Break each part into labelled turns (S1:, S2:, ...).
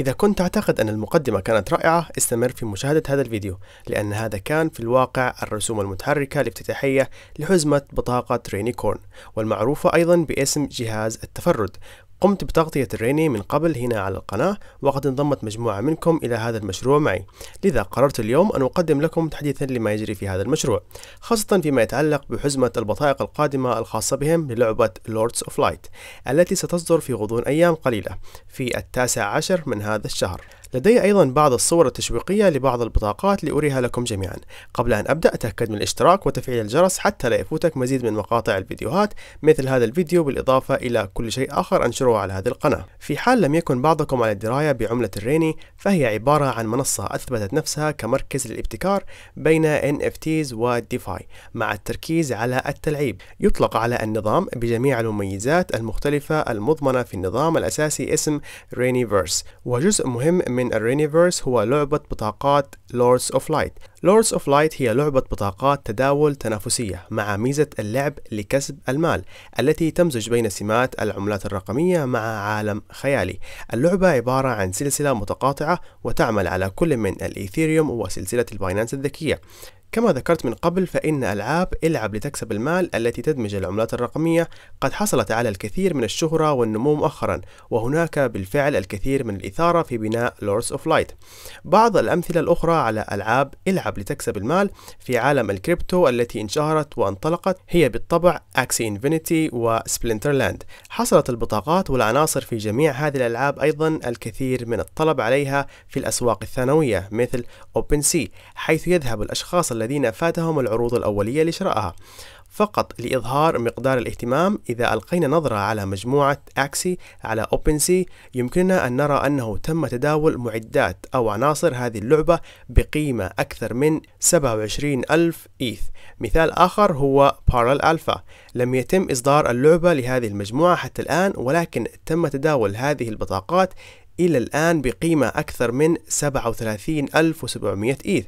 S1: إذا كنت تعتقد أن المقدمة كانت رائعة استمر في مشاهدة هذا الفيديو لأن هذا كان في الواقع الرسوم المتحركة الافتتاحية لحزمة بطاقة رينيكورن والمعروفة أيضا باسم جهاز التفرد قمت بتغطية الريني من قبل هنا على القناة وقد انضمت مجموعة منكم إلى هذا المشروع معي لذا قررت اليوم أن أقدم لكم تحديثا لما يجري في هذا المشروع خاصة فيما يتعلق بحزمة البطائق القادمة الخاصة بهم للعبة Lords of Light التي ستصدر في غضون أيام قليلة في التاسع عشر من هذا الشهر لدي أيضا بعض الصور التشويقية لبعض البطاقات لأريها لكم جميعا قبل أن أبدأ تأكد من الاشتراك وتفعيل الجرس حتى لا يفوتك مزيد من مقاطع الفيديوهات مثل هذا الفيديو بالإضافة إلى كل شيء آخر أنشره على هذه القناة في حال لم يكن بعضكم على دراية بعملة الريني فهي عبارة عن منصة أثبتت نفسها كمركز للابتكار بين NFTs و DeFi مع التركيز على التلعيب يطلق على النظام بجميع المميزات المختلفة المضمنة في النظام الأساسي اسم Rainyverse وجزء مهم من من الرينيفيرس هو لعبة بطاقات لوردز اوف لايت لوردز اوف لايت هي لعبة بطاقات تداول تنافسية مع ميزة اللعب لكسب المال التي تمزج بين سمات العملات الرقمية مع عالم خيالي اللعبة عبارة عن سلسلة متقاطعة وتعمل على كل من الإيثيريوم وسلسلة الباينانس الذكية كما ذكرت من قبل فإن ألعاب العب لتكسب المال التي تدمج العملات الرقمية قد حصلت على الكثير من الشهرة والنمو مؤخرا وهناك بالفعل الكثير من الإثارة في بناء لورس أوف لايت بعض الأمثلة الأخرى على ألعاب العب لتكسب المال في عالم الكريبتو التي انشهرت وانطلقت هي بالطبع أكسي إنفينيتي وسبلنترلاند حصلت البطاقات والعناصر في جميع هذه الألعاب أيضا الكثير من الطلب عليها في الأسواق الثانوية مثل أوبن سي حيث يذهب الأشخاص الذين فاتهم العروض الأولية لشرائها فقط لإظهار مقدار الاهتمام إذا ألقينا نظرة على مجموعة أكسي على أوبنسي يمكننا أن نرى أنه تم تداول معدات أو عناصر هذه اللعبة بقيمة أكثر من 27 ألف إيث مثال آخر هو بارل ألفا لم يتم إصدار اللعبة لهذه المجموعة حتى الآن ولكن تم تداول هذه البطاقات إلى الآن بقيمة أكثر من 37700 إيث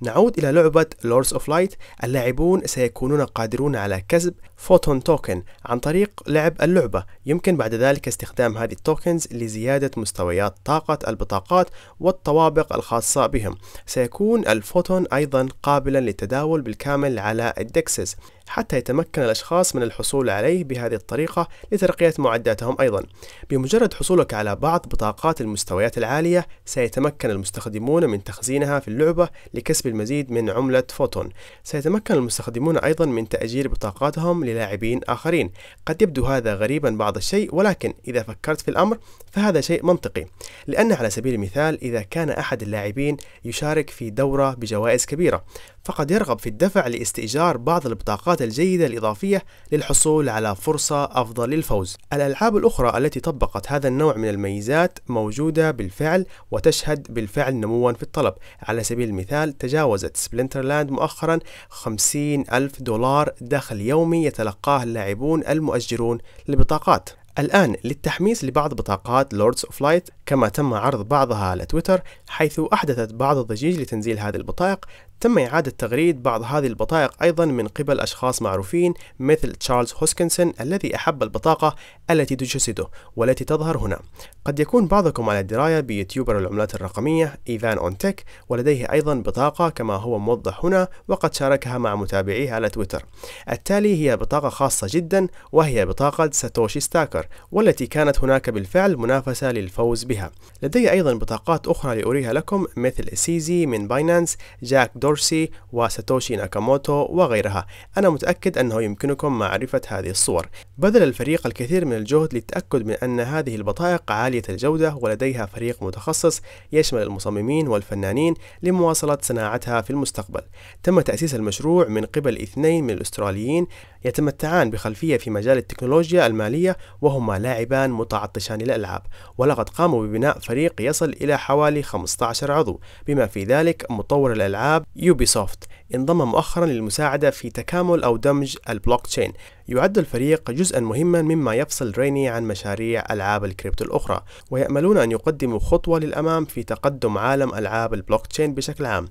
S1: نعود إلى لعبة Lords of Light اللاعبون سيكونون قادرون على كسب فوتون توكن عن طريق لعب اللعبة يمكن بعد ذلك استخدام هذه التوكنز لزيادة مستويات طاقة البطاقات والطوابق الخاصة بهم سيكون الفوتون أيضا قابلا للتداول بالكامل على الدكسز حتى يتمكن الأشخاص من الحصول عليه بهذه الطريقة لترقية معداتهم أيضا بمجرد حصولك على بعض بطاقات وصلت المستويات العالية سيتمكن المستخدمون من تخزينها في اللعبة لكسب المزيد من عملة فوتون سيتمكن المستخدمون أيضا من تأجير بطاقاتهم للاعبين آخرين قد يبدو هذا غريبا بعض الشيء ولكن إذا فكرت في الأمر فهذا شيء منطقي لأن على سبيل المثال إذا كان أحد اللاعبين يشارك في دورة بجوائز كبيرة فقد يرغب في الدفع لاستئجار بعض البطاقات الجيدة الإضافية للحصول على فرصة أفضل للفوز. الألعاب الأخرى التي طبقت هذا النوع من الميزات موجودة بالفعل وتشهد بالفعل نموا في الطلب. على سبيل المثال تجاوزت سبلنترلاند مؤخرا 50 ألف دولار دخل يومي يتلقاه اللاعبون المؤجرون للبطاقات. الآن للتحميس لبعض بطاقات لوردز اوف لايت كما تم عرض بعضها على تويتر حيث أحدثت بعض الضجيج لتنزيل هذه البطائق تم إعادة تغريد بعض هذه البطائق أيضا من قبل أشخاص معروفين مثل تشارلز هوسكنسون الذي أحب البطاقة التي تجسده والتي تظهر هنا قد يكون بعضكم على دراية بيوتيوبر العملات الرقمية إيفان أون تيك ولديه أيضا بطاقة كما هو موضح هنا وقد شاركها مع متابعيه على تويتر التالي هي بطاقة خاصة جدا وهي بطاقة ساتوشي ستاكر والتي كانت هناك بالفعل منافسة للفوز بها لدي أيضا بطاقات أخرى لأريها لكم مثل سيزي من باينانس جاك دو دورسي وساتوشي ناكاموتو وغيرها أنا متأكد أنه يمكنكم معرفة هذه الصور بذل الفريق الكثير من الجهد للتأكد من أن هذه البطائق عالية الجودة ولديها فريق متخصص يشمل المصممين والفنانين لمواصلة صناعتها في المستقبل تم تأسيس المشروع من قبل اثنين من الأستراليين يتمتعان بخلفية في مجال التكنولوجيا المالية وهما لاعبان متعطشان للألعاب ولقد قاموا ببناء فريق يصل إلى حوالي 15 عضو بما في ذلك مطور الألعاب يوبيسوفت انضم مؤخرا للمساعدة في تكامل أو دمج البلوك تشين يعد الفريق جزءا مهما مما يفصل ريني عن مشاريع ألعاب الكريبتو الأخرى ويأملون أن يقدموا خطوة للأمام في تقدم عالم ألعاب البلوك تشين بشكل عام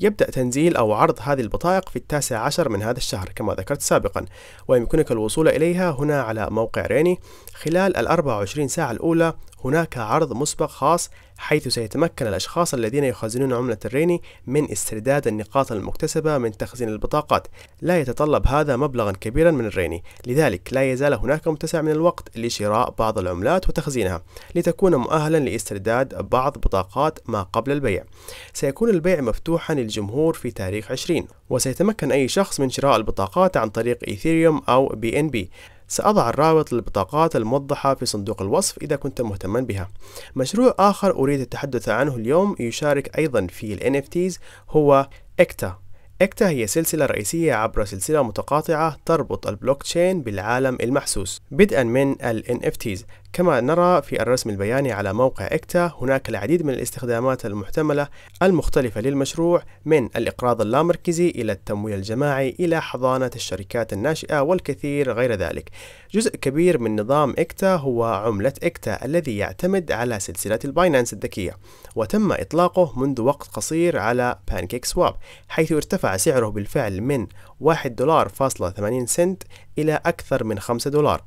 S1: يبدأ تنزيل أو عرض هذه البطائق في التاسع عشر من هذا الشهر كما ذكرت سابقا ويمكنك الوصول إليها هنا على موقع ريني خلال ال 24 ساعة الأولى هناك عرض مسبق خاص حيث سيتمكن الأشخاص الذين يخزنون عملة الريني من استرداد النقاط المكتسبة من تخزين البطاقات لا يتطلب هذا مبلغا كبيرا من الريني لذلك لا يزال هناك متسع من الوقت لشراء بعض العملات وتخزينها لتكون مؤهلا لاسترداد بعض بطاقات ما قبل البيع سيكون البيع مفتوحا للجمهور في تاريخ 20 وسيتمكن أي شخص من شراء البطاقات عن طريق إيثيريوم أو بي إن بي سأضع الرابط للبطاقات الموضحة في صندوق الوصف إذا كنت مهتما بها مشروع آخر أريد التحدث عنه اليوم يشارك أيضا في الـ NFTs هو إكتا إكتا هي سلسلة رئيسية عبر سلسلة متقاطعة تربط البلوك تشين بالعالم المحسوس بدءا من الـ NFTs كما نرى في الرسم البياني على موقع إكتا هناك العديد من الاستخدامات المحتملة المختلفة للمشروع من الإقراض اللامركزي إلى التمويل الجماعي إلى حضانة الشركات الناشئة والكثير غير ذلك جزء كبير من نظام إكتا هو عملة إكتا الذي يعتمد على سلسلة الباينانس الذكية وتم إطلاقه منذ وقت قصير على بانكيك سواب حيث ارتفع سعره بالفعل من 1 دولار فاصلة 80 سنت إلى أكثر من 5 دولار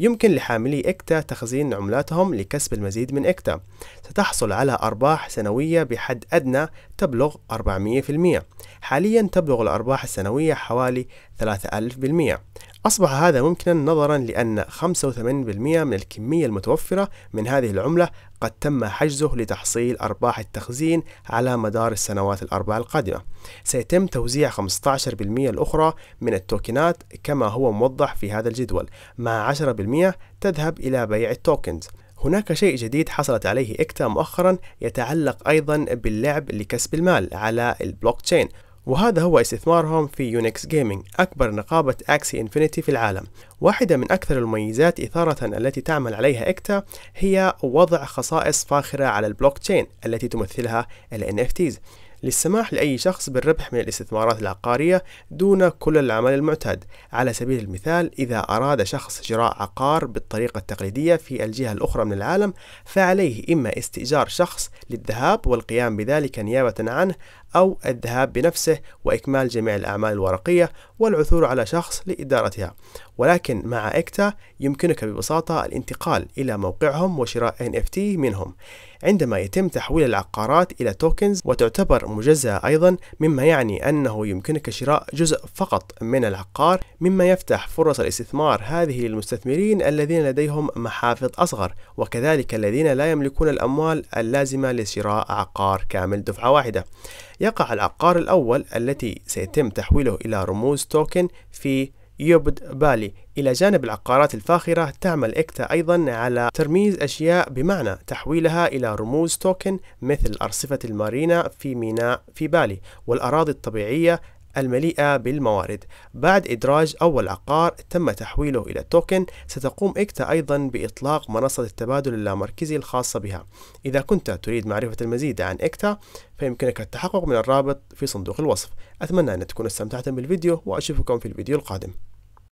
S1: يمكن لحاملي إكتا تخزين عملاتهم لكسب المزيد من إكتا ستحصل على أرباح سنوية بحد أدنى تبلغ 400% حاليا تبلغ الأرباح السنوية حوالي 3000% أصبح هذا ممكنا نظرا لأن 85% من الكمية المتوفرة من هذه العملة قد تم حجزه لتحصيل أرباح التخزين على مدار السنوات الأربع القادمة سيتم توزيع 15% الأخرى من التوكنات كما هو موضح في هذا الجدول مع 10% تذهب إلى بيع التوكنز هناك شيء جديد حصلت عليه إكتا مؤخرا يتعلق أيضا باللعب لكسب المال على البلوك تشين وهذا هو استثمارهم في يونكس جيمنج أكبر نقابة أكسي إنفينيتي في العالم واحدة من أكثر المميزات إثارة التي تعمل عليها إكتا هي وضع خصائص فاخرة على البلوك تشين التي تمثلها الـ NFTs للسماح لأي شخص بالربح من الاستثمارات العقارية دون كل العمل المعتاد على سبيل المثال إذا أراد شخص شراء عقار بالطريقة التقليدية في الجهة الأخرى من العالم فعليه إما استئجار شخص للذهاب والقيام بذلك نيابة عنه أو الذهاب بنفسه وإكمال جميع الأعمال الورقية والعثور على شخص لإدارتها ولكن مع إكتا يمكنك ببساطة الانتقال إلى موقعهم وشراء NFT منهم عندما يتم تحويل العقارات إلى توكنز وتعتبر مجزأة أيضا مما يعني أنه يمكنك شراء جزء فقط من العقار مما يفتح فرص الاستثمار هذه للمستثمرين الذين لديهم محافظ أصغر وكذلك الذين لا يملكون الأموال اللازمة لشراء عقار كامل دفعة واحدة يقع العقار الأول التي سيتم تحويله إلى رموز توكن في يوبد بالي إلى جانب العقارات الفاخرة تعمل إكتا أيضا على ترميز أشياء بمعنى تحويلها إلى رموز توكن مثل أرصفة المارينا في ميناء في بالي والأراضي الطبيعية المليئة بالموارد بعد إدراج أول عقار تم تحويله إلى توكن ستقوم إكتا أيضا بإطلاق منصة التبادل اللامركزي الخاصة بها إذا كنت تريد معرفة المزيد عن إكتا فيمكنك التحقق من الرابط في صندوق الوصف أتمنى أن تكونوا استمتعتم بالفيديو وأشوفكم في الفيديو القادم